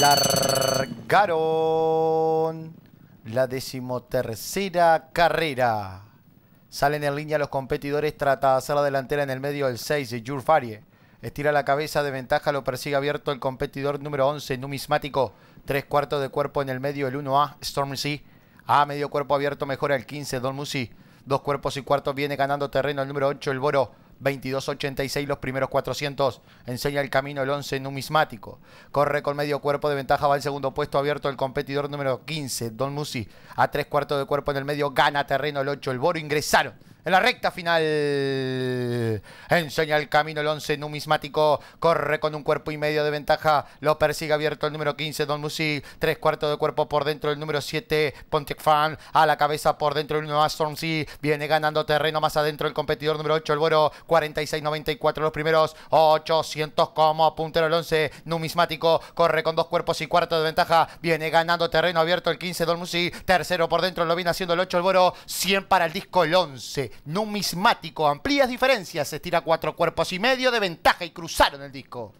Largaron la decimotercera carrera. Salen en línea los competidores, trata de hacer la delantera en el medio el 6 de Farie, Estira la cabeza de ventaja, lo persigue abierto el competidor número 11, numismático. Tres cuartos de cuerpo en el medio, el 1A, Stormzy, A medio cuerpo abierto, mejora el 15, Don Musi. Dos cuerpos y cuartos, viene ganando terreno el número 8, el Boro. 22.86 los primeros 400. Enseña el camino el 11 numismático. Corre con medio cuerpo de ventaja, va al segundo puesto abierto el competidor número 15, Don Musi. A tres cuartos de cuerpo en el medio, gana terreno el 8, el Boro. Ingresaron en la recta final. Enseña el camino el 11 numismático. Corre con un cuerpo y medio de ventaja. Lo persigue abierto el número 15, Don Musi. Tres cuartos de cuerpo por dentro el número 7, Pontiac Fan. A la cabeza por dentro el 1 Astormsy. Viene ganando terreno más adentro el competidor número 8, el Boro. 46-94 los primeros. 800 como puntero el 11. Numismático. Corre con dos cuerpos y cuarto de ventaja. Viene ganando terreno abierto el 15, Don Musi. Tercero por dentro lo viene haciendo el 8, el Boro. 100 para el disco el 11 numismático. Amplías diferencias, se estira cuatro cuerpos y medio de ventaja y cruzaron el disco.